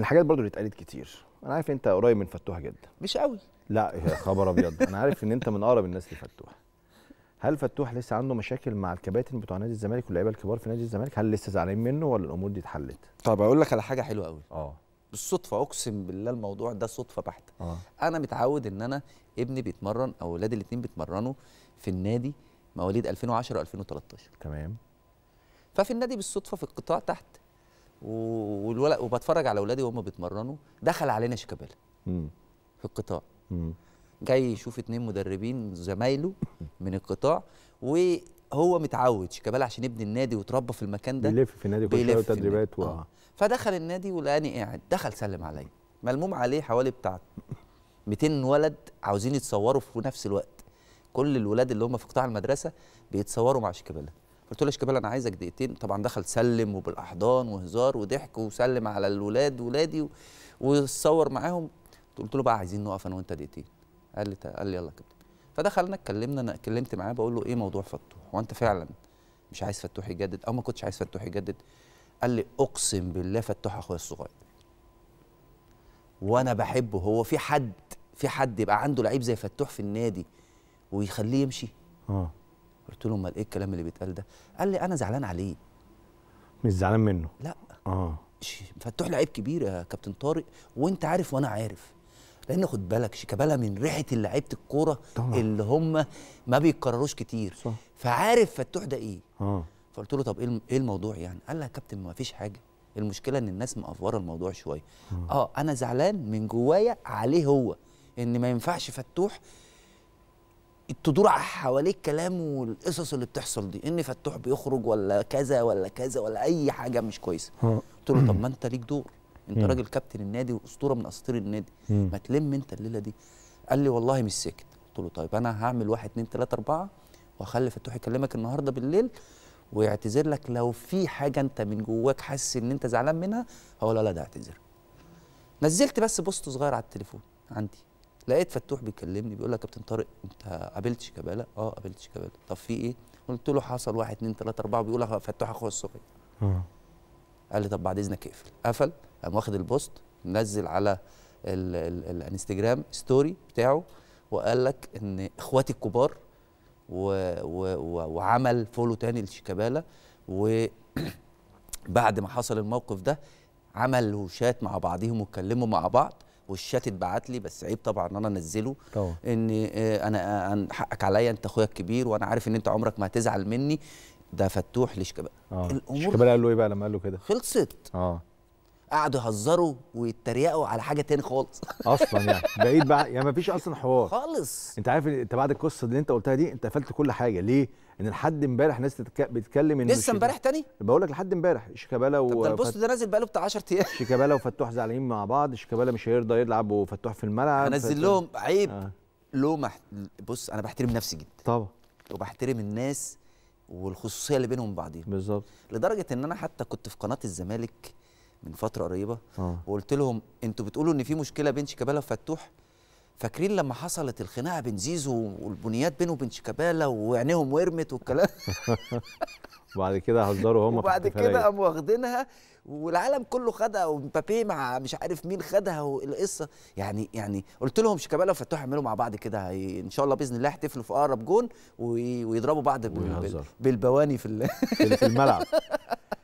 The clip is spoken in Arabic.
الحاجات برضو اللي اتقالت كتير انا عارف انت قريب من فتوح جدا مش قوي لا يا خبر ابيض انا عارف ان انت من اقرب الناس لفتوح هل فتوح لسه عنده مشاكل مع الكباتن بتوع نادي الزمالك واللعيبه الكبار في نادي الزمالك هل لسه زعلانين منه ولا الامور دي اتحلت طب اقول لك على حاجه حلوه قوي اه بالصدفه اقسم بالله الموضوع ده صدفه بحته آه. انا متعود ان انا ابني بيتمرن او اولادي الاثنين بيتمرنوا في النادي مواليد 2010 و2013 تمام ففي النادي بالصدفه في القطاع تحت والولد وبتفرج على اولادي وهم بيتمرنوا دخل علينا شيكابالا في القطاع جاي يشوف اتنين مدربين زمايله من القطاع وهو متعود شيكابالا عشان ابن النادي وتربى في المكان ده بيلف في النادي كل شويه تدريبات و... آه. فدخل النادي ولقاني قاعد دخل سلم عليا ملموم عليه حوالي بتاع 200 ولد عاوزين يتصوروا في نفس الوقت كل الولاد اللي هم في قطاع المدرسه بيتصوروا مع شيكابالا قلت له شكبال انا عايزك دقيقتين طبعا دخل سلم وبالاحضان وهزار وضحك وسلم على الولاد ولادي وصور معاهم قلت له بقى عايزين نقف انا وانت دقيقتين قال لي قال لي يلا كابتن فدخلنا اتكلمنا انا اتكلمت معاه بقول له ايه موضوع فتوح هو انت فعلا مش عايز فتوح يجدد او ما كنتش عايز فتوح يجدد قال لي اقسم بالله فتوح اخويا الصغير وانا بحبه هو في حد في حد يبقى عنده لعيب زي فتوح في النادي ويخليه يمشي اه قلت له امال ايه الكلام اللي بيتقال ده قال لي انا زعلان عليه مش زعلان منه لا اه فتوح لعيب كبير يا كابتن طارق وانت عارف وانا عارف لان خد بالك شيكابالا من ريحه لعيبه الكوره اللي هم ما بيتكرروش كتير صح. فعارف فتوح ده ايه اه فقلت له طب إيه, ايه الموضوع يعني قال لي يا كابتن ما فيش حاجه المشكله ان الناس مقفوره الموضوع شويه اه, آه، انا زعلان من جوايا عليه هو ان ما ينفعش فتوح تدور حواليك كلام والقصص اللي بتحصل دي ان فتوح بيخرج ولا كذا ولا كذا ولا اي حاجه مش كويسه قلت له طب ما انت ليك دور انت راجل كابتن النادي واسطوره من اساطير النادي ما تلم انت الليله دي قال لي والله مش ساكت قلت له طيب انا هعمل واحد اتنين تلاته اربعه واخلي فتوح يكلمك النهارده بالليل ويعتذر لك لو في حاجه انت من جواك حاسس ان انت زعلان منها هو لا لا ده اعتذر نزلت بس بوست صغير على التليفون عندي لقيت فتوح بيكلمني بيقول لك يا كابتن طارق انت قابلت شيكابالا؟ اه قابلت شيكابالا طب في ايه؟ قلت له حصل واحد اثنين ثلاثه اربعه بيقول لك فتوح اخويا الصغير آه. قال لي طب بعد اذنك اقفل قفل قام واخد البوست نزل على الانستجرام ستوري بتاعه وقال لك ان اخواتي الكبار و و و وعمل فولو تاني لشيكابالا وبعد ما حصل الموقف ده عملوا شات مع بعضهم واتكلموا مع بعض والشات اتبعت لي بس عيب طبعا ان انا انزله ان آه، انا آه، حقك عليا انت اخويا الكبير وانا عارف ان انت عمرك ما هتزعل مني ده فتوح لشكبه آه. الامور شكبه قال له ايه بقى لما قال له كده خلصت اه قعدوا يهزروا ويتريقوا على حاجه تاني خالص اصلا يعني بعيد بقى يعني مفيش اصلا حوار خالص انت عارف انت بعد القصه اللي انت قلتها دي انت قفلت كل حاجه ليه ان لحد امبارح ناس بتتكلم ان لسه امبارح تاني بقول لك لحد امبارح شيكابالا و ده البوست ده نازل بقاله بتاع 10 ايام شيكابالا وفتوح زعلانين مع بعض شيكابالا مش هيرضى يلعب وفتوح في الملعب هنزل لهم آه. عيب آه. مح... بص انا بحترم نفسي جدا طبعا وبحترم الناس والخصوصيه اللي بينهم بعضيهم بالظبط لدرجه ان انا حتى كنت في قناه الزمالك من فتره قريبه أوه. وقلت لهم انتوا بتقولوا ان في مشكله بين شيكابالا وفتوح فاكرين لما حصلت الخناقه بين زيزو والبنيات بينه وبين شيكابالا وعينيهم ورمت والكلام وبعد كده هزروا هم وبعد كده قاموا واخدينها والعالم كله خدها ومبابي مع مش عارف مين خدها والقصه يعني يعني قلت لهم شيكابالا وفتوح يعملوا مع بعض كده ان شاء الله باذن الله يحتفلوا في اقرب جون ويضربوا بعض بالبواني في, في الملعب